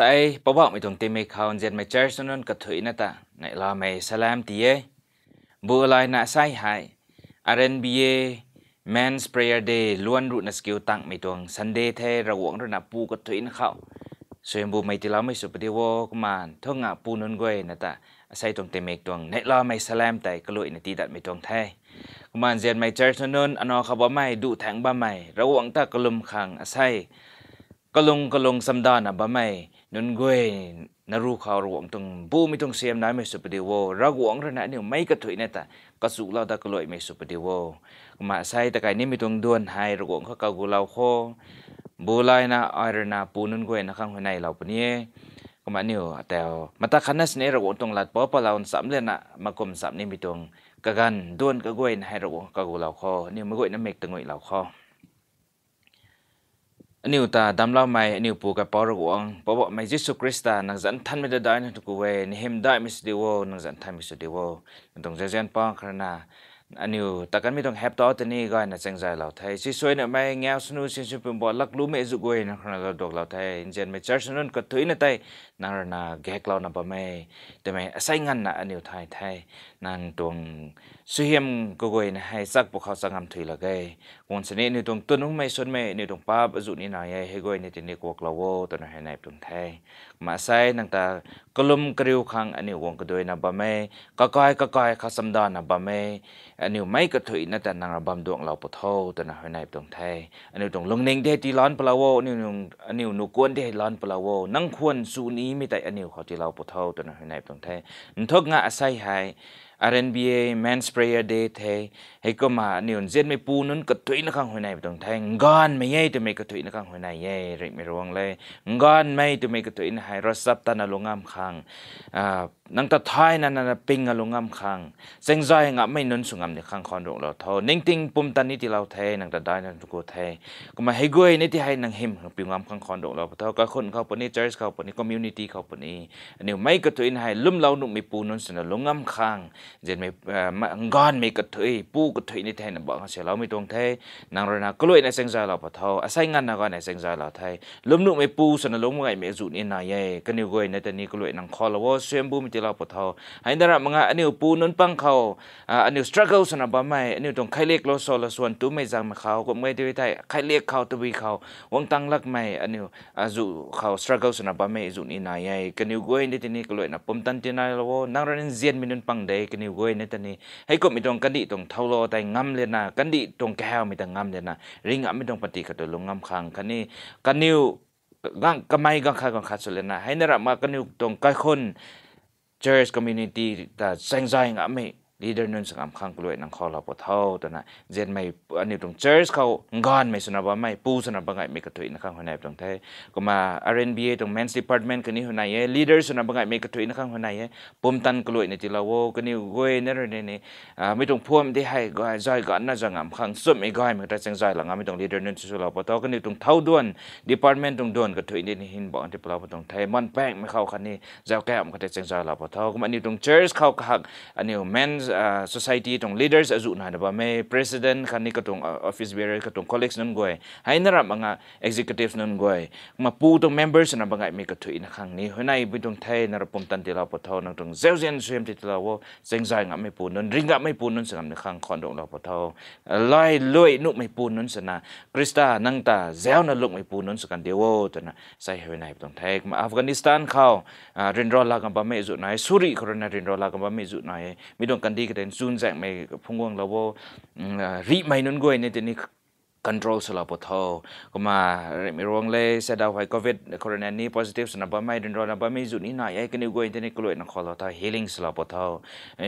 ใส่ปะบไม่ตรงเต็ไม่เขาเจ็ดไม่เจอสนนกระถุยนะตาในลาไม่สลามตีเอบัวลายน่ะใส่หายอารันบีเอ Men's Prayer Day ล้วนรุ่นสกิลตั้งไม่ตรงซันเดย์เทระวงรุ่นปูกระถุยนะเขาส่วนบุไม่ตีลราไม่สุดป๋ยวกมานท่องอ่ะปูนนกวยนะตาใส่ตรงเต็ม่ตรงในลาไม่สลามแต่ก็ลุยในตีดัดไม่ตรงแท้กุมารเจนไม่เจอสนนอนอขบไม่ดูแทงบ้าไม่ระวังตากลุมขังใส่กระลงกลุลงสำดานอ่ะบ้าไม่นุนกวยนรูขาวรวงตรงบูม่ตรงเสียมนายไม่สุปเดียวรักวงระนะเนี่ยไม่กระถุยเนี่ยตากะสุเราตะกลอยไม่สุปเดียวมาใส่ตะไกยนี่มีตรงด่วนหายรักวงเขาเกากูเราโคบูไลนะอายรนาปูนุนกวยนะข้างหัวในเราปนี้ก็มาเนี่ยแต่มาตะคันนันเนี่ยรักวงตรงหลัดปอปะเราสามเลจนะมากลมสามนี่มีตรงกะกันด่วนกะกวยหายรักวงกากูเราโคเนี่ยมากวยน้ำเมกตะงวยเราโคนิวตาดำเล่าไม่นิวปูกับปอรกวงปอบอกไม่ยิสุคริสตานักจันทันไม่ได้ได้นั่นกูเวนิเฮมได้มิสติโวนักจันทันมิสติโวมันต้องเจริญป้องขนาอันนี้แต่กันไม่ต้องแฮปต่อตัวนี้ก็นะจังใจเราไทยสิสวยเนี่ยไม่เงี้ยสนุกสิสิเป็นบอลลักลุ่มเอจุกเวนะขณะเราดอกเราไทยเจนไม่เจอสนุนก็ถุยนะไทยนารนาแกกเรานับไม่แต่ไม่ใส่งันนะอันียวไทยไทยนั่นตรงสุเฮมก็กวยนะให้สักพวกเขาสังคมถือละไงันสนิทนี่ตรงตัวนุ่งไม่สนไม่นี่ตรงป้าประจุนี่นายให้กวยนี่ตินี่กวกเราโวตัวนั้นให้นายตรงไทยมาใส่นั่งตากลุ่มกริ้วคังอันดียวงก็ดวยนับไม่ก็ก้อยก็ก้อยเขาสำดานนับไม่อันดีวไม่กระถือนั่นแต่นางระบำดวงเราปุถท่าตัวนั้นให้นายตรงไทยอันดีวตรงลงเน่งเดทีร้อนปลาโวนี่ตรงอันดี้หนุกวนเดตีร้อนปลาโวนั่งควรสูนีไม่ได้อันนี้ขอที่เราปวดเท่าตัวนั้นในตรงแท้ทุกงะอาศัยหายอร์เอ็นบีเอแมนส e r ร a y เเดทให้ก็มาเนี่ยนเจ็ดไม่ปูนั้นก็ถุยนักขังหัวในตรงแทงก้อนไม่ย่ยตัวไม่ก็ถุยนักขังหัวในเย่ริไม่รูวงเลยก้อนไม่ตัวไม่ก็ถุยนายรสับตานาลงงามคังนังตะท้ายนั่นน่ะปิงอารงงามคังเซ็งใจงับไม่นุนสุงามเนี่ขคังคอนโดกเราท้อนิ่งติงปุ่มตันนี้ที่เราเทนังตะได้นั่งตุโกเทก็มาให้กล้ยนี่ที่ให้นังหิมปิงงามคังคอนโดกเราท้อก็คนเขาปนี้เจอร์สเขาปนี้คอมมูนิตี้เขาปนี้อนนี้ไม่ก็ถุยนายลุ่มเราหนุ่มไม่ปูนั้นสนงงามคังเจนไม่มอก่อนไม่กระเทยปูกระเทยนี่แทนบอกเสียเราไม่ตรงเทนางรนากล้วยในเซงซาเราปะทออาศัยงานนะกนในเซงซาเราไทยล้มลุกไม่ปูสนลมไงไม่จุนี่นายกันอยู่ก้ยในแตอนี้กล้วยนางคอลว่าเสียมบูมิติเราปะทอให้ดารามังอันนี้ปูนนปังเขาอันนี้สครัลเกิลสนับบไม่อันนี้ตรงใครเรียกโลโซละส่วนตัวไม่จังมาเขาก็ไม่ได้ไทยใครเรียกเขาตัววีเขาวงตั้งลักไม่อันนี้อาจุเขาสครัลเกิลสนับบไม่จุนี่นายกันอยู่ก้ยในแตอนี้กล้วยนะปมตันตินายละว่านางรนเซียนมินนปังเดกันนี่เว้ยีนตอนนี้ให้กดมีตรงกันดิตรงเท่ารอแต่งำเลยนะกันดิตรงแก้วมีแต่งำเลยนะริงอ่ะไม่ต้องปฏิกตัวลงงำคังคันนี้กันนิวกังกไมกังคากังคาสุเลยนะให้นรับมากันนิวตรงกันคนเจอ u ์คอมมิวนิตี้แต่แซงใจอ่ะไม่ลีดเดอร์นั่นสังคมข้งกลุ่ยนังเขาเราปวดเท่าตัวนั้นเจนไม่อันนี้ตรงเชิร์ชเขางอนไม่สนับว่าไม่ปูสนับบังไงไม่กระตุ้ยนะข้างหัวหนตรงไทยก็มาอาร์เอ็นบีเอตรงแมนส์ดีพาร์ตเมนต์กันนี่หัวหนเอลีดเดอร์สนับบังไงไม่กระตุ้ยนะข้างหัวหนเอปุ่มตันกลุ่ยในที่เราโว้กันนี่เว้ยนั่นเรื่องนี้อ่าไม่ตรงพ่วงที่ให้ก็จอยก่อนนะสังคมข้างสุดไม่ก็ให้มันจะเซ็งจอยหลังอ่ะไม่ตรงลีดเดอร์นั่นสุดเราปวนเท่ากันนี่ตรงเท้าด่วนดีพาร์ตเมนต์ตรงด่วนกระตุ้ยนี่หินบอกอันที่เราปวดตรงเทมันแป้งไม่เข้าคันนี้เจ้าแก้มก็จะเซ็งจอยเราปวดเท้ากันนี่ตรงเชิร์ชเขากับอันนี้แมนส uh, society tong leaders azu na ba diba? may president kani katong uh, office bearer katong colleagues nun goy hay na mga executives nun goy maputong members na bangay mi katu inakang ni hunay bitong tay na pumtan tila po taw nang tong zeusian swim tila wo sengzai nga may punon ringa may punon sa ngam kang kondong la po taw loy loy nuk may punon sa na krista nang ta zeo na luk may punon sa kan dewo ta na sai hunay bitong tay ma afghanistan khaw uh, rinrola la kan ba may azu na suri corona rinrola la kan ba may azu na midong kan ดีก็เดนซูนแจกไม่พงวงเราโบรีไม่นุ่นกวยเนี่ยเดนี่ control sala potho kuma mi rong le sada hoi covid corona ni positive sana ba mai rinro na ba mi zuni na ya kini go intene kulo na kholo ta healing sala potho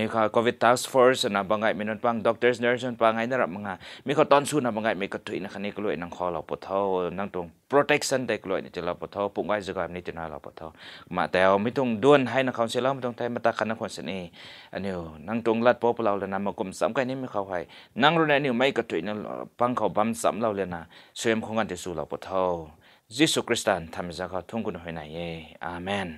e kha covid task force na ba ngai minon pang doctors nurse pang ngai na ra manga mi kha ton su na ba ngai mi ka thui na khani kulo na kholo potho nang tong protection แด่กลัวนี่จะเราปะทอปุ่งไว้จะกลายนี่จะน่าเราปะทอมาแต่เอาไม่ต้องด่วนให้นักข่าวเสียแล้วไม่ต้องไทยมาตาคันนักข่าวเสน่อันนี้นั่งตรงรัดป๊อเราเลยนะมากลมสามกันนี่ไม่เข้าใจนั่งรุ่นนี้ไม่กระตุยนั่งปังเขาบัมสามเราเลยนะเสวยมของกันจะสู่เราปะทอยิสุคริสตันทำให้เราทุ่งคุณหอยไหนเออาเมน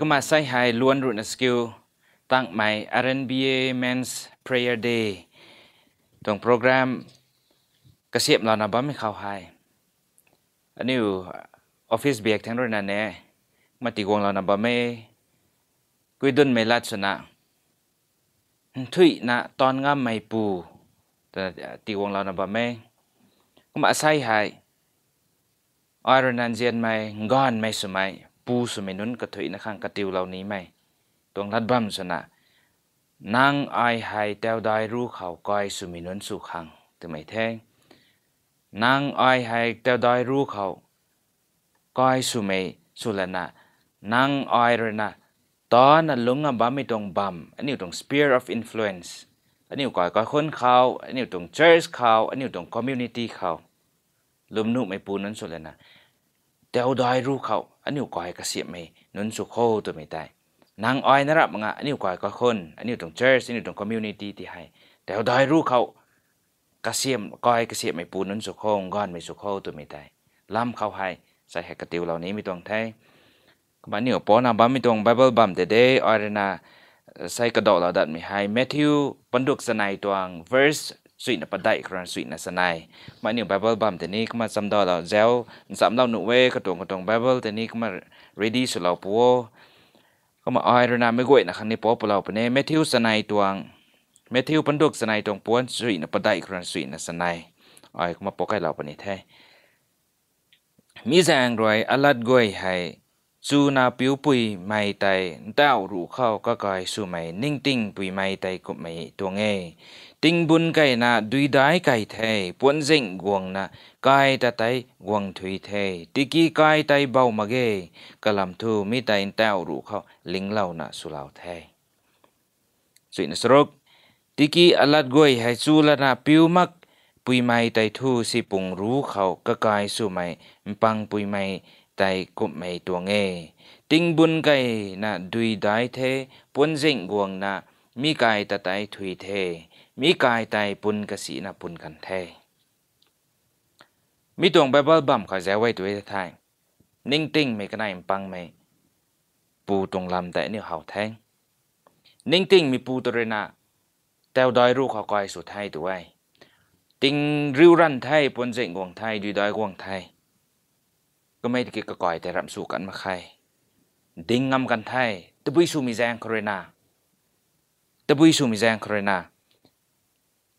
ก็มาใส่หายล้วนรุนสกิลตั้งใหม่ RNBA Men's Prayer Day ตรงโปรแกรมกระเสียบเรานะบ้าไม่เข้าหายอันนี้อยู่ออฟฟิศเบียกทั้งรุ่นนั่นแน่มาตีวงเรานะบ้าไม่กุยดุนไม่ลัดสนะทุยนะตอนง่ามไม่ปูแต่ตีวงเรานะบ้าไม่ก็มาใส่หายอารนันเจียนไม่งอนไม่สมัยปูสมัยนั้นกระถอยนะข้างกระติวเหล่านี้ไหมตรงรัดบัมสนะนางไอไฮเตาได้รู้เขาก้อยสมัยนั้นสุขังแต่ไม่แท้งนางไอไฮเตาได้รู้เขาก้อยสมัยสุลนะนางไอรนะ ตอนนั้นลุงอ่ะบัมไม่ตรงบัมอันนี้ตรง sphere of influence อันนี้ก่อยกยคนเขาอันนี้ตรง church เขาอันนี้ตรง community เขาลุมนุไม่ปูนั้นสุลนะเตาได้รู้เขาอันนี้ก็ให้กษียไม่นุนสุโคตัวไม่ได้นางอ้อยนะครับมงะอันนี้ก็ให้ก็คนอันนี้ตรงเชิร์ชอันนี้ตรงคอมมูนิตี้ที่ให้แต่เราได้รู้เขากษียมก็ให้กษียไม่ปูนุนสุโคงก้อนไม่สุโคตัวไม่ได้ล้ำเขาให้ใส่แหกกติวเหล่านี้มีตรงไทยก็มาเนี่ยปอนับัมมีตรงไบเบิลบัมเดเดย์ออรนาใส่กระดกเหล่าดัดมีให้แมทธิวปันดุกสนายตวง verse สุยนัดได้ครั้งสุยนัสนายมาเนี่ยไบเบิลบัมแต่นี้ก็มาจำดอเราเจ้าสามเราหนุ่เวก็ตรงก็ตรงไบเบิลแต่นี้ก็มาเรดี้สุดเราปัวก็มาออยรนาไม่ก่วยนะครั้งนี้ปอปเราปเน่เมทิวสนายตวงเมทิวปันดุกสนายตวงปวนสุยนัดได้ครั้งสุยนัสนายออยก็มาปอกให้เราปนี่แท้มีแสงรวยอลัดกวยให้จูนาปิวปุยไม่ไตเต้ารูเข้าก็กอยสู่ไม่นิ่งติ้งปุยไม่ไตกุไม่ตัวเงยติงบุญไก่นาดุยได้ไก่เทยปวนเจงกวงนาไก่ตาไตกวงถุยเทยติกีไก่ไตเบามาเกกะลำทูมีไตเต้ารู้เขาลิงเล่านาสุลาวเทยสุนสรกติกีอลัดกวยให้จูลนาปิวมักปุยไม่ไตทูสิปุงรู้เขากะกายสู่ไม่ปังปุยไม่ไตกุบไม่ตัวเงติงบุญไก่นาดุยได้เทปวนเจงกวงนามีไก่ตาไตถุยเทยมีกายไตปุนกสีนาปุนกันแท้มีตวงไบเบิลบัมขอแจไว้ตัวทายนิ่งติ้งไม่กระไนปังไม่ ปูตรงลำแต่เนี่ยเ่าแทงนิ่งติ้งมีปูตรนะแต่ดอยรูขอกอยสุดไทยตัวไอ้ติงริ้วรันไทยปนเจงกวงไทยดีดอยกวงไทย ก็ไม่ดิดกระก่อยแต่รำสู่กันมาใครดิ้งงำกันไทยตะบุยสูมีแจงครนาตะบุยสูมีแจงครนา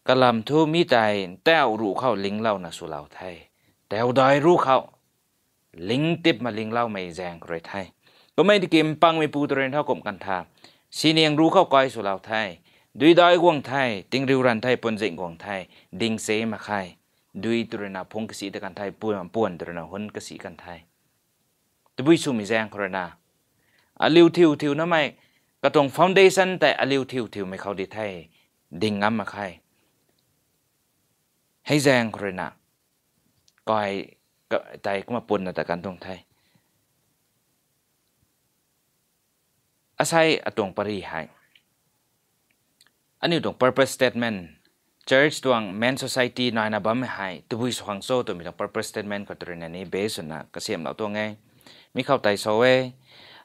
กะลำทูมีใจแต้วรู้เข้าลิงเล่านะสุเหล่าไทย แต้วดอยรู้เข้าลิงติบมาลิงเล่าไม่แจงเลยไทยก็ไม่ได้กินปังไม่ปูตเรนเท่ากลมกันทาสีเนียงรู้เข้าก้อยสุเหล่าไทยดุยดอยกวงไทยติงริวรันไทยปนเจงกวงไทย ดิงเซมาไข่ดุยตรนาพงกสีตะกันไทยป่วนป่วนตรนาหุนกสีกันไทยตบุยสุมิแจงครนาอาลิวทิวทิวนะไม่กระตรงฟอนเดชันแต่อาลิวทิวทิวไม่เข้าดีไทยดิงงัามาไข่ hay giang rồi nè coi tay cũng mà buồn là tại căn thông thay asai à, atong à, pari anh à, ani dong purpose statement church tuồng men society na na bấm hay, tu bui swang so tu mình dong purpose statement của ko trin này, base na kasem law tuang ngai mi tay tai so we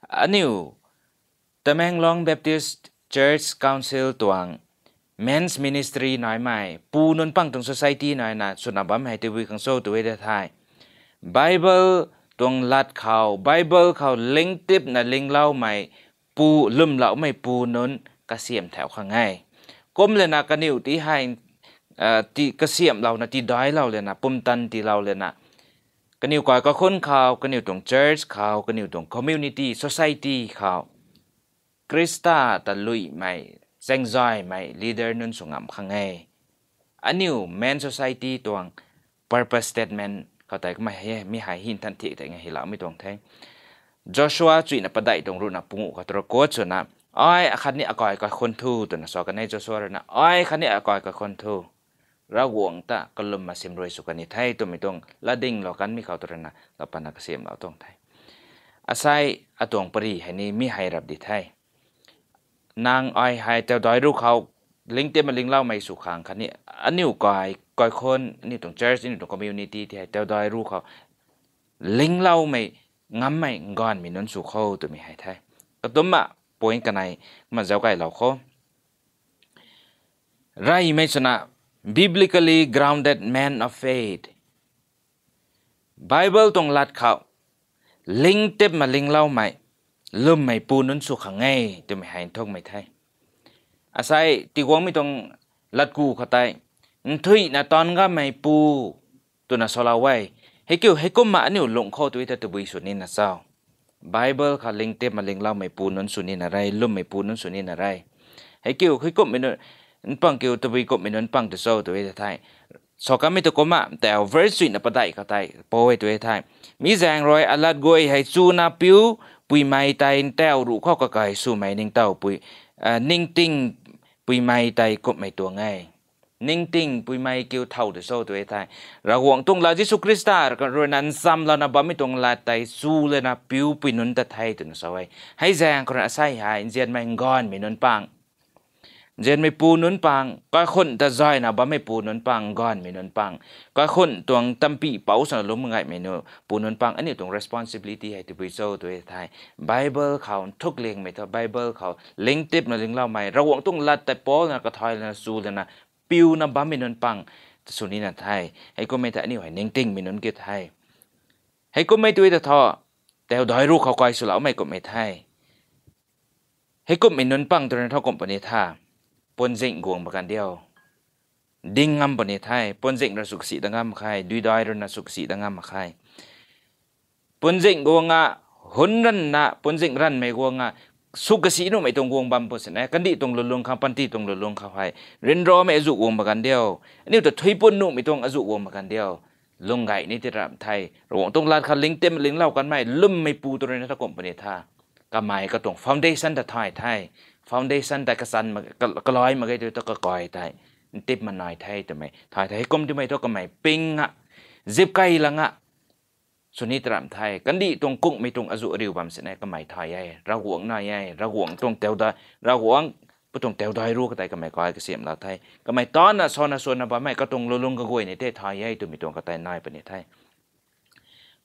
ani tamang long baptist church council tuồng เมนส์มินิสทรีน้อยไม่ปูนนปังตรงสังคมน้อยนะสุนทรบัมไฮทีวีของโซตัวเวทไทยไบเบิลตรงลัดเขาไบเบิลเขาลิงติปนะลิงเล่าไม่ปูลุ่มเล่าไม่ปูนนกระเสียมแถวข้างง่ก้มเลยนะกระนิ่วตีหายตีกระเสียมเราเนี่ยตีด้อยเราเลยนะปุ่มตันตีเราเลยนะกระนิ่วก่อยก็คนเขากระนิ่วตรงเชิร์ชเขากระนิ่วตรงคอมมูนิตี้สังคมเขาคริสต้าตะลุยไม่ซงจอยไม่ลีดเดอร์นุนสุงามขังไงอันนี้แมนโซซายตีตัวง purpose statement เขาแต่ก็ไม่เฮ้มีหายหินทันทีแต่ไงฮิลาไม่ตรงแทงจอชัวจุนปะไดยตรงรุ่นปุ่งกับตัวโค้วนะไอ้ยคันนี้อกอยกับคนทูตัวนั้นสอกันในจอชัวนะไอ้คันนี้อกอยกับคนทูระวงตะกลุ่มมาซิมรวยสุกันนี่ไทยตัวไม่ตรงละดิ้งหรอกกันมีเขาตัวนั้นเราปนักเสียมเราตรงไทยอาศัยอตวงปรีให้นี้มีให้รับดีไทยนางอ้อยหายจ้าดอยรู้เขา ลิง เต็มมาลิงเล่าไม่สุขังคันนี้อันนี้ก่อยก่อยคนนี่ตรงเจอร์ชนี่ตรงคอมมิวนิตี้ที่หายแต่ดอยรู้เขาลิงเล่าไม่งั้มไม่่อนมีนนสุขเขาตัวมีหายไทยก็ต้มมะป่วยกันไหนมันเจ้าไก่เหล่าเขาไรไม่ชนะ biblically grounded man of faith Bible ตรงลัดเขาลิงเต็มมาลิงเล่าไม่ลืมไม่ปูนนนสุขังไงจะไม่หายทุกไม่ไทยอาศัยตีวงไม่ต้องลัดกูเขาตจทุยนะตอนก็ไม่ปูตัวน่ะสลาไว้ให้เกี่ยวให้ก้มมาเนี่ยหลงข้อตัวที่ตัวบีสุนีนะเศร้าไบเบิลคขาเล็งเต็มมาเล็งเล่าไม่ปูนันสุนีนะไรลืมไม่ปูนันสุนีนะไรให้เกี่ยวให้ก้มไม่นนปังเกี่ยวตัวบีก้มไม่นนปังตัวเศร้าตัวที่ไทยสกาไม่ตกมาแต่เอาเวอร์สุนะปะไดเขาตจโปไว้ตัวีไทยมีแสงรอยอลัดกวยให้จูนาปิวปุยไม้ไตเต้ารูข้อกระไก่สู้ไม้นิ่งเต้าปุยนิ่งติ้งปุยไม้ไตกบไม่ตัวง่ายนิ่งติ้งปุยไม่เกี่ยวเท่าเดโซตัวไอทยเราห่วงตรงเราที่สุคริสต์ก็รู้นันซ้ำเรานะบ่ไม่ตรงลาไตสู้เลยนะปิวปุยนุนตะไทยถึงสวยให้แจงคนอาศัยหายเจียนไม่งอนไม่นุนปังเจนไม่ปูนุนปังก็คนตะจอยนะบ่ไม่ปูนุนปังก่อนไม่นุนปังก็คนตวงตัมปีเป่าสนลมงไงไม่นุปูนุนปังอันนี้ตวง responsibility ให้ตัวไป้าตัวไทย Bible เขาทุกเลงไม่เท่า Bible เขาเลงติบนะเลงเล่าใหม่ระวังต้องลัดแต่ปป้นะกระทอยนะสู้นะปิวนะบ่ไม่นุนปังสุนีนะไทยให้ก็ไม่แต่อันนี้ไหวเน่งติ้งไม่นุนเกียไทยให้ก็ไม่ตัวแต่ทอแต่ดอยรู้เขากอยสุเหลาไม่ก็ไม่ไทยให้ก็ไม่นุนปังตัวนั้นเท่ากับปณิธาปนเจงกวงประกันเดียวดิ่งงมปนิทไทยปนเจงระสุขสีตังงมใครดุยดอยรนสุขสีตังงมใครปนเจงกวงอ่ะหุนรันนะปนเจงรันไม่กวงอ่ะสุกสีนุ่มไ่ตรงวงบัมปุสนะกันดีตรงหลุดลงข้าปันตีตรงหลุดลงข้าไฟเรนรอไม่จุวงประกันเดียวนี่ตัวทวีปนุ่มไ่ตรงอจุวงประกันเดียวลงไ่นี่ที่รำไทยระวงตรงลานคันลิงเต็มลิงเล่ากันไม่ลุ่มไม่ปูตัวในนัตะกมปนิทากระไมก็ตรงฟอนเดชันตะทายไทยฟอนเดชั่นแต่กรันมันก็ลอยมานกลตัวก็ก่อยไต่ติบมาหน่อยไทยทำไมถายไทยก้มทำไมตัวก็ไม่ปิงอะจิบไกลละงะสุนิตรามไทยกันดีตรงกุ้งไม่ตรงอจุริวบำเสนก็ไม่่ายหญ่ระหวงหน่อยหญ่ระหวงตรงเตียวดอยระหวงปตรงเตียวดอยรู้ก็ไต่ก็ไม่กอยก็เสียมเราไทยก็ไม่ตอนน่ะซอนน่ะโซนน่ะบ่ไม่ก็ตรงลุงก็่วยในเท่ายญ่ตัวมีตรงก็แต่น้อยปนี่ไทย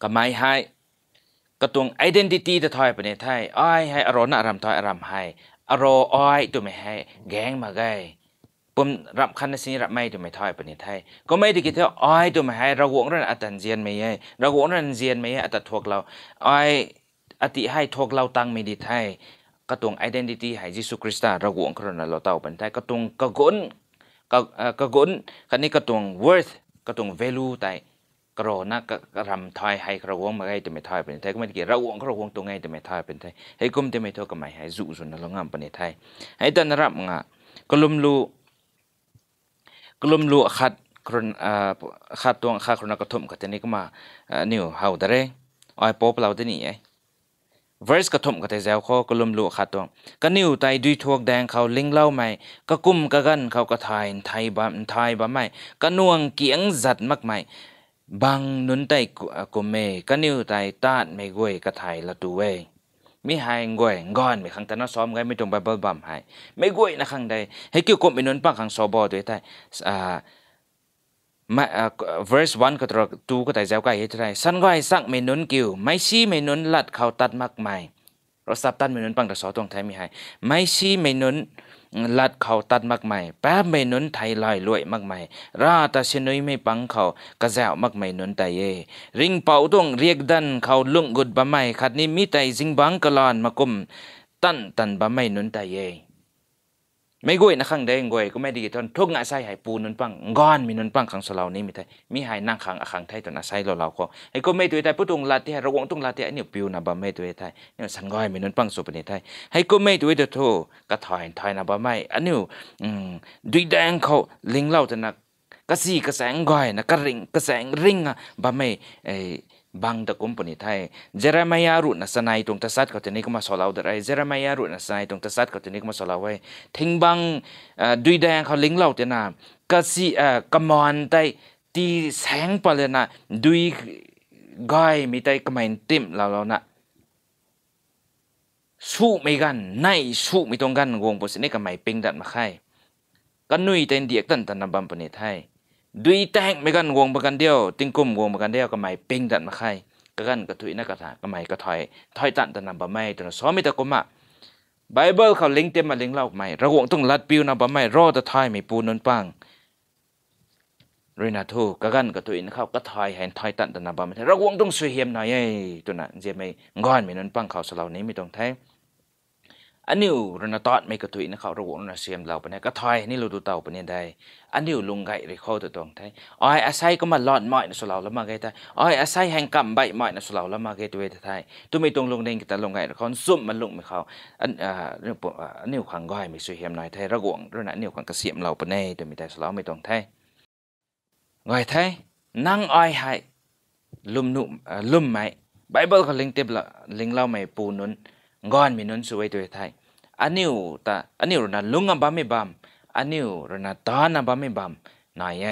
ก็ไม่ให้ก็ตรงเดนติตี้จะถอยปนี่ไทยอ้ายให้อรณอารำถอยอารำให้อรอ้อยตัวไม่ให้แกงมาไงปุ่มรับคันนี้รับไม่ตัวไม่ถอยปนิไทย ก็ไม่ได้กิดเท่าอ้อยตัวไม่ให้เราหวงเรื่องอัตันเจียนไม่ให้เราหวงเรื่องเจียนไม่ให้อัตทวกเราอ้อยอติให้ทวกเราตังไม่ดีไทยก็ตรงไอดีนิตี้ให้ยิสุคริสต์เราหวงครนเราเต่าปนิไทยก็ตรงกระกนก็กุนคันนี้ก็ตรง worth ก็ตรง value ไทยกรนักกรำทอยให้กระวงมาไงแต่ไม่ทอยเป็นไทยก็ไม่เกี่ยวระวงกระวงตัวไงแต่ไม่ทอยเป็นไทยให้กุมแต่ไม่ทอาก็หมายให้จุสุนทรงงามเป็นไทยให้ตอนรับงะกลุ่มลูกลุ่มลูขัดคนขัดตัวขาดคนกระทุ่มกันนี่ก็มานิวเฮาเด้ออยโป๊ปเราได้นี่ไอ้ verse กระทุ่มกันแตเจ้าขขากลุ่มลูขัดตัวก็นิวไตดุยทวกแดงเขาลิงเล่าไม่ ก็กุ้มกะกันเขาก็ทายไทยบ้าไทยบ้าไม่ก็น่วงเกียงจัดมากไม่บางนุนไตกุเมกนิวไตตาดไม่กวยกระไายละตูเวม่หายงวยงอนไม่ขังแต่นาซ้อมไงไม่ตรงไปบิลบัมหายไม่กวยนะขังใดให้เกี่ยวกับอินุนปังขังซอบอตัวไตอ่ามา verse one ก็ตรกตูก็แต่เวกาก็ยังไรสันก็ไอ้สักไม่นุนกิวไม่ชี้ไม่นุนลัดเขาตัดมากมายเราสับตันไม่นุนปังแต่ซอตรงไทยไม่หายไม่ชี้ไม่นุนลัดเขาตัดมากใหม่แป๊บไม่นุนไทยลอยรวยมากใหม่ราตาชนุยไม่ปังเขากระแจามากใหม่นุนแต่เยริงเป่าต้องเรียกดันเขาลุงกุดบะหม่ขัดนี้มีแต่จิงบังกะลอนมากุมตั้นตันบะหม่นุนแต่เยไม่กุยนะขังได้งวยก็ไม่ดีตอนทุกงาไซหายปูนนปังก้อนมีนนปังขังสลาวนี้มีไทยมีหายนั่งขังอขังไทยตอนอาศัยเราเราก็ไอ้ก็ไม่ตัวไทยผู้ตรงลาเตะระวงตรงลาเตะเนี่ยปิวนะบะไม่ตัวไทยเนี่ยสังก้อยมีนนปังสุปนิไทยไอ้ก็ไม่ตัวเดโทกระถอยถอยนะบะไม่อันนี้ดุยแดงเขาลิงเล่าจะนักกระสีกระแสงก้อยนะกระริงกระแสงริงอะบะไม่ไอ้บังตะกุมปนิไทย เจรมายารุนัสนายตรงตะซัดเขาจะนี่ก็มาสอลาวดไร เจรมายารุนัสนายตรงตะซัดเขาจะนี่ก็มาสอลาวไว้ทิ้งบังดุยแดงเขาลิงเล่าเจนากกสิเอ่อกมอนไตตีแสงปะเลยนะดุยกายมีไตกมันติมเราเรานะสู้ไม่กันในสู้ไม่ตรงกันวงปุสนนี่ก็ไม่เป็งดัดมาไข่กันนุยเต็นเดียกตันตันนำบัมปนิไทยดุยแตงไม่กันวงประกันเดียว ติงกุมวงประกันเดียวก็ไม่ปิงดันมาใครก็กันกระถุยนักกระถาก็ไม่ก็ถอยถอยตันตันนำบะไม่ตันซ้อมไม่ตะกุมะไบเบิลเขาเล็งเต็มมาเล็งเล่าไม่ระวงต้องลัดปิวนำบะไม่รอตะถอยไม่ปูนนปังรีนาทูก็กันกระถุยนักเขาก็ถอยเห็นถอยตันตันนำบะไม่ระวงต้องสุเฮียมหน่อยไอ้ตัวนั้นเจไม่งอนไม่นนปังเขาสลาวนี้ไม่ต้องแท้อันนี้รนตอดไม่กระตุยนะเขาระวงนะเสียมเราปเนี่ยก็ถอยนี่เราดูเต่าปเนี่ยได้อันนี้ลุงไก่รเโคตัวตรงไทยอ้อยอาศัยก็มาหลอดม้อยนะสุเราละมาไก่ไทยอ้อยอาศัยแห่งกำใบหม้อยนะสุเราละมาไก่ตัวไทยตัวไม่ตรงลงเด้งแต่ลงไก่เขาซุ่มมันลงไม่เขาอันอ่อเรื่องปอันนี้ขังก้อยไม่สยเหียมหน่อยไทยระวงเรื่องนั้นนี่ขังกระเสียมเราปเนี่ยตัวไม่ได้สุเราไม่ตรงไทยก้อยไทยนั่งอ้อยให้ลุ่มหนุ่มลุ่มไหมไบเบิลเขาลิงเต็บละลิงเล่าไม่ปูนุนงอนมีนุนสวยตัวไทยอันนี้ตาอันนี้รนาลุงบาไม่บามอันนี้รนาตานบาไม่บามนายไอ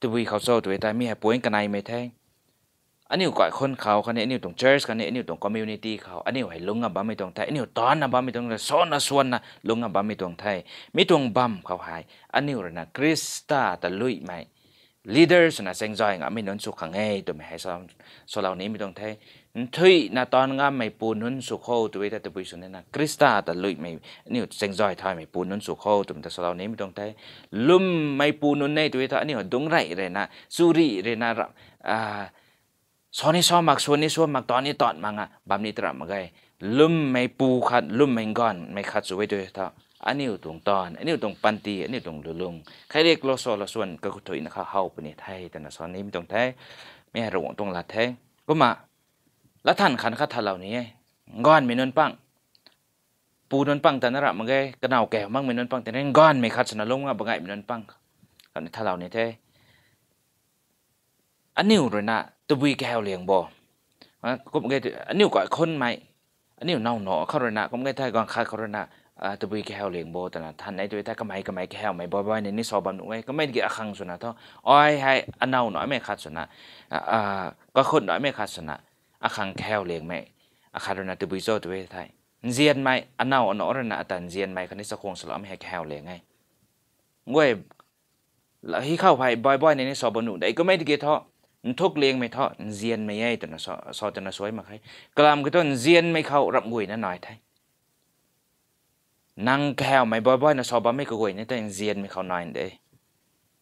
ตัววเขาโซตัวไทยมีให้ป่วยกันนไม่แทงอันนี้ก่อนคนเขาคันนี้อันนี้ตรงเชิร์ชคันนี้อันนี้ตรงคอมมูนิตี้เขาอันนี้ให้ลุงอ่ะบ้าไม่ตรงไทยอันนี้ตอนอ่ะบ้าไม่ตรงเลยสอนอ่ะส่วนนะลุงอ่ะบ้าไม่ตรงไทยม่ตรงบัมเขาหายอันนี้รนาคริสตาตะลุยไหมลีดเดอร์สนะเซ็งจอยงะไม่นนสุขังเฮตัวไม่ให้ซ้อมสเหล่านี้ไม่ต้องแท้ถุยนะตอนงะไม่ปูนนสุขโคตัวเวทตะปุยสุนนะคริสตาตะลุยไม่นี่เซ็งจอยทอยไม่ปูนนสุขโคตัวมัแต่สเหล่านี้ไม่ต้องแท้ลุ่มไม่ปูน่นในตัวเวทอันนี้ดงไรเลยนะสุริเรนารับอ่าสอนนี้ซ้อมมักส่วนนี้ส่วนมักตอนนี้ตอนมังอ่ะบัมนิตรัมาไงลุ่มไม่ปูขัดลุ่มไม่ก่อนไม่ขัดสุเวทตัวเวทอันนี้ตรงตอนอันนี้ตรงปันตีอันนี้ตรงลุลุงใครเรียกโลโซลส่วนก็คุถุยนะคบเฮาปนี่ไทยแต่นะสอนนี้ไม่ตรงไทยไม่ระวังตรงละไทยก็มาละท่านขันคาถาเหล่านี้ก้อนไม่นนปังปูนนปังแต่นระมันไงกระนาวแก่มั่งไม่นนปังแต่นั่นก้อนไม่คัดสนลงว่าบังไงไม่นนปังกันถ้าเหล่านี้ไทยอันนี้เลยนะตะวีแก้วเลียงบ่ก็ไงอันนี้ก่อนคนใหม่อันนี้เน่าหนอเขาเลยนะก็ไงไทยก่อนคาเขาเลยนะตับุยแก้วเลียงโบแต่นะท่านไอ้ตัวท่านก็ไม่ก็ไม่แก้วไม่บ่อยๆในนี้สอบบันไว้ก็ไม่เกี่ยวขังสุนะท้ออ้อยให้อันเน่าหน่อยไม่ขาดสุนะก็คนหน่อยไม่ขาดสุนะอาขังแก้วเลียงไหมอาขาดนะตับุยโซตัวไทยเจียนไหมอันเน่าอันนอรนะแต่เจียนไหมคนนี้สะคงสลับไม่ให้แก้วเลียงไงงวยแล้วที่เข้าไปบ่อยๆในนี้สอบบันุได้ก็ไม่เกี่ยวท้อทุกเลียงไม่ท่อเจียนไม่ใหญ่ตัวนะสอตัวนะสวยมาให้กลามก็ต้นเจียนไม่เข้ารับงวยนะหน่อยไทยนั่งแควไม่บ่อยๆนะสอบไม่กวยนี่แต่เงียนไม่เข้านายเด้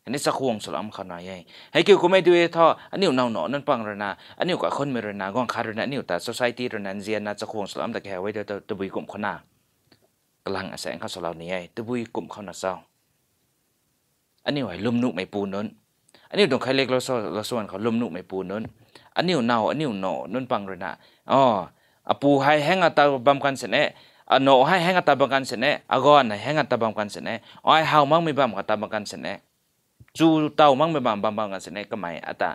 อันนี้สักวงสลอมเขาหน่อยไงให้กิวกูไม่ดูท่ออันนี้เนาหนอนั่นปังรนาอันนี้กับคนไม่รนากองคารนาอันนี้แต่ s o c i e ี y รนันเจียนนะสักวงสลอมแต่แค่ไว้เดี๋ยวตะบุยกลุ่มเขาหน้ากำลังอาศัยเขาสลอมนี่ไงตะบุยกลุ่มเขาหน้าเศร้าอันนี้ไหวลุ่มนุกไม่ปูนนั้นอันนี้ตรงใครเล็กเราสวเราส่วนเขาลุ่มนุกไม่ปูนนั้นอันนี้เนาอันนี้หนอนั่นปังรนาอ๋ออปูให้แห้งอาตาบำากันเสร็จเนี่ยอนให้แห้งตบังกันเสนอากอนแห้งตบังกันเสนอไอยเฮามั่งไม่บังกตบังกันเสนจูเต้ามั่งไม่บังบังบังกันเสนก็ไม่อัตา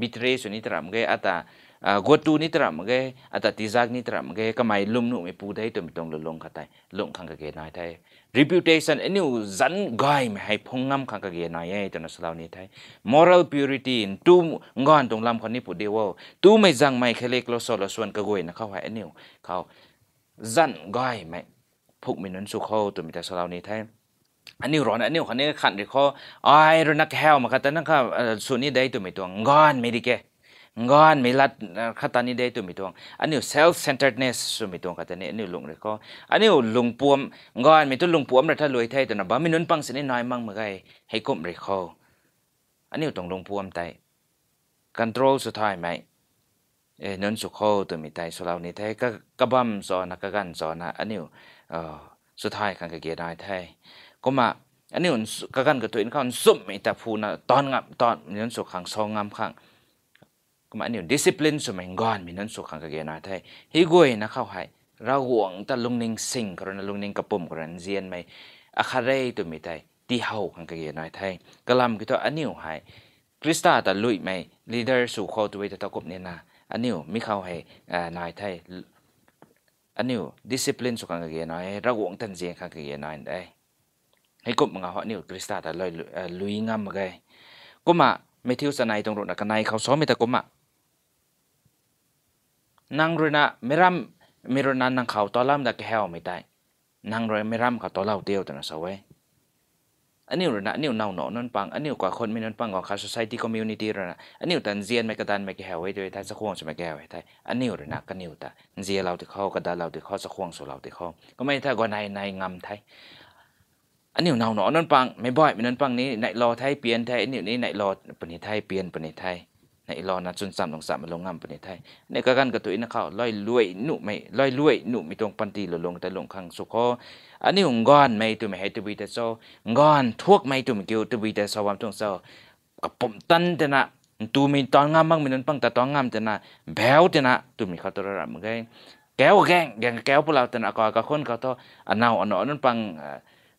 บิทเรสุนิตรามเกอัตากวตูนิตรามเกอัตาติซักนิตรามเกก็ไม่ลุ่มนุ่มไม่ปูได้ตัวไม่ตรงลงขัดไตลงขังกเกน้อยไทย reputation อันนี้จันก่ยไม่ให้พงงามขังกเกน้อยไอ้ตัวนั้นสลาวนี้ไทย moral purity ตูงอนตรงลำคนนี้ปูเดี่าตูไม่จังไม่เคล็กลสซลส่วนกระโวยนะเขาไว้อันนี้เขาจันก้อยไหมพวกมินนสุขตัวมิตรสลาวนี้แท้ อันนี้ร้อนอันนี้คนนี้ขันเดียวเอ้ยรนักแฮวมาคาตานั่งค่ะส่วนนี้ได้ตัวมีตัวงอนไม่ดีแกงอนไม่รัดคัตานี้ได้ตัวมีตัวอันนี้เซลฟ์เซนเตอร์เนสส่วนมีตัวคาตานี้อันนี้ลุงเดียวอันนี้ลุงปวมงอนมีตัวลุงปวมแต่ถ้ารวยไทยตัวนับบไม่นุนปังสินน้อยมั่งเมื่อไงให้กุมเดียาอันนี้ต้องลุงปวมไตคอนโทรลสุดท้ายไหมเอ้นนสุขอตัวมีไตสุราวนี่ไทยก็กระบัมสอนกกันสอนะอันนี้เอ่อสุดท้ายกันก็เกียรด้ไทยก็มาอันนี้อุนกกันกับตัวเองเขาสุ่มมีแต่พูนะตอนงับตอนมีนนสุขขังซองงามขังก็มาอันนี้ดิสซิปลินสมัยก่อนมีนนสุขขังก็เกียรด้ไทยฮิกวยนะเข้าให้เราหวงแต่ลุงนิงสิงกรณลุงนิงกระปุ่มกรณเซียนไม่อคาเรตัวมีไตที่เฮาขังก็เกียรด้ไทยกะลำกิตัวอันนี้หายให้คริสตาแต่ลุยไม่ลีดเดอร์สู่ข้อตัวเตงะตะกบเนี่ยนะ aniu mi à, à, khao hai nai thai aniu discipline su kang ge nai ra wong tan je kang ge nai dai hai kup nga ho niu krista da loi lui ngam ge kuma methiu sanai tong ro na kanai khao so mi ta kuma nang ru na meram mirona nang khao tolam da ke heo mi tai nang ro meram ka tolau teu ta na so we อันนี้รนะอันนี้น่าวหนอนั่นปังอันนี้กว่าคนไม่นั่นปังของคาสไซตี้คอมมูนิตี้นะอันนี้ตันเจียนไม่กระดานไม่กแหวไว้ด้วยท่านสักหวงใช่ไม่แก้วไว้ท่านอันนี้หรือนะกันนี่ตาเจียเราติดข้อกระดานเราติดข้อสักหวงสู่เราติดข้อก็ไม่ถ้าก็ในในงำไทยอันนี้น่าวหนอนั่นปังไม่บ่อยไม่นั่นปังนี้ในรอไทยเปลี่ยนไทยอันนี้นี่ในรอปนิไทยเปลี่ยนปนิไทยนรอนะจุนซ้ำลงสามมาลงงามปนไทยในกากันกระตุยนะเขาลอยรวยหนุไม่ลอยรวย หนุไม่ตรงปันตีหลลงแต่ลงขังสุขออันนี้หงกอนไม่ตัวไม่ให้ตัววีแต่โซงอนทวกไม่ตัวไม่เกี่ยวตัววีแต่โซวามตรงโซกับปุ่มตันแต่นะตัวมีตอนงามมั่งมีนันปังแต่ตอนงามแต่นะแบวแต่นะตัวมีเขาตัวระดับมึงไงแก้วแกงแกงแก้วพวกเราแต่นะก็กับคนเขาตัวอันเอาอันนอนันปัง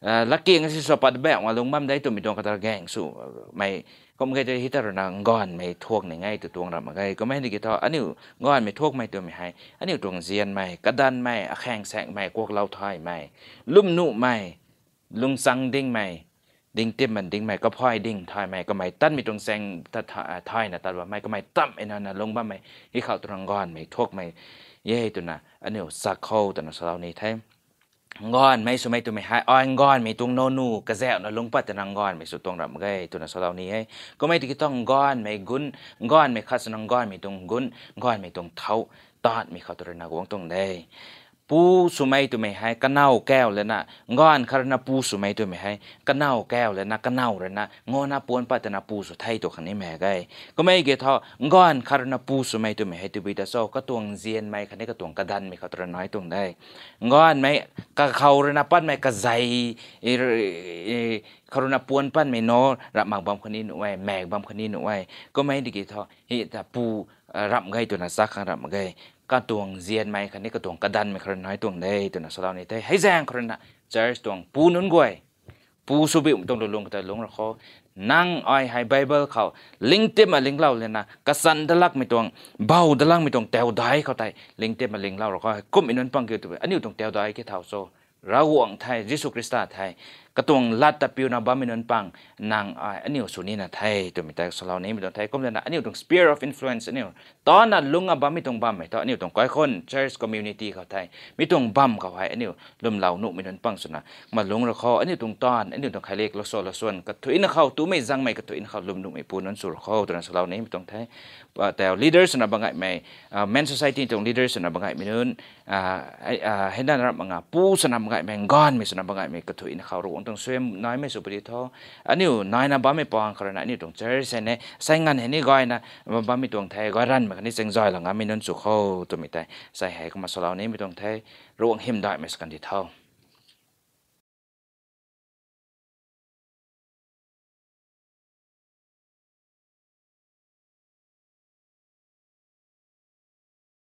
Uh, laki nga si sopad ba ang alung mam dai tumitong katar gang so may kom kay hitar na ngon may thuok ni ngai tutuang ram ngai kom hindi kita anu ngon may thuok mai tu mi hai anu tuang zian mai kadan mai akhang sang mai kok lau thai mai lum nu mai lung sang ding mai ดิ้งเต็มมันดิ้งไม่ก็พ่อยดิ้งทอยไม่ก็ไม่ตั้นมีตรงแซงตัดทอยนะตัดว่าไม่ก็ไม่ตั้มไอ้นั่นนะลงบ้าไม่ที่เขาตรงก้อนไม่ทวกไม่เย่ตัวน่ะอันนี้สักเข้าตัวน่ะสาวนี้แท้งอนไม่สุไม่ตวไม่หายอ้อยงอนไม่ตรงโนนู กระแจ้วนลุงปัดแต่นางอนไม่สุดตรงรับไงตัวนั้นสาวนี้ให้ก็ไม่ติดต้องงอนไม่กุนงอนไม่ขัดสนงงอนไม่ตรงกุนงอนไม่ตรงเท้าตอนไม่เขาตัวนาหวงตรงได้ปูสุไม่ตัวไม่ให้ก็เน่าแก้วเลยนะงอนคารนาปูสุไม่ตัวไม่ให้ก็เน่าแก้วเลยนะก็เน่าเลยนะงอนาปวนปัตนาปูสุไทยตัวขันนี้แม่ไงก็ไม่เกี่ยท้องอนคารนาปูสุไม่ตัวไม่ให้ตัวบิดาโซก็ตวงเซียนไม่ขันนี้ก็ตวงกระดันไม่เขาตระน้อยตวงได้งอนไม่ก็เขาเรนาปั้นไม่กะใจคารนาปวนปั้นไม่นอรับมังบำคนนี้หนุ่ยวแม่บำคนนี้หนุ่ยวก็ไม่ดีกี่ทอเฮต่ปูรับไงตัวนั้นซักรับไงก็ตวงเียนไหมคันนี้ก็ตวงกระดันไหมครนน้อยตวงได้ตัวนสลาวนี่ได้ให้แจงครนนะจอตวงปูนุนกวยปูสุบิมตรงลงแต่ลงเราเขานั่งอ้อยให้ไบเบิลเขาลิงเตมมาลิงเล่าเลยนะกระสันดลักไม่ตวงเบาดลักไม่ตวงเตวได้เขาไตลิงเตมมาลิงเล่าเราเขาก้มอินนนปังเกี่ยวตัวอันนี้ตรงเตวได้กี่เท่าโซเราหวงไทยยิสุคริสต์ไทยกระตวงลัดตะปิวนาบามินนปังนางอันนี้สุนีนะไทยตัวมิตรสลาวนี้มิตรไทยก็เีนะอันนี้ตรง s p e a r of influence อันนี้ตอนนั้นลุงอับบามิตรงบามไหมตอนนี้ตรงก้อยคน church community เขาไทยมิตรงบามเขาไทยอันนี้ลุมเหล่านุมินนปังสุนะมาลุงระคออันนี้ตรงตอนอันนี้ตรงใครเล็กละโซละส่วนกระตุ้นเขาตัวไม่จังไม่กระตุ้นเขาลุมนุไม่ปูนนสุรเขาตัวนั้นสลาวนี้มิตรงไทยแต่ leaders นะบังไงไหม men society ตรง leaders นะบังไงมินนเหนนด้รับบังไงปูสนะบังไงแมงกอนมิสนะบังไงแมงกระตุ้นเขารู้งตรงเสวยนายไม่สุบริทออันนี้นายนะบ้าไม่ปองขนาดนี้ตรงเจอเสนเนใส่งานเห็นนี่ก้อยนะบ้าไม่ตรงไทยก้อยรันแบบนี้เซ็งจอยหลังอ่ะไม่นอ่นสุขเขาตัวมีแต่ใส่หายก็มาสลาวนี้ไม่ตรงไทยร่วงหิมได้ไม่สกันดีเท่า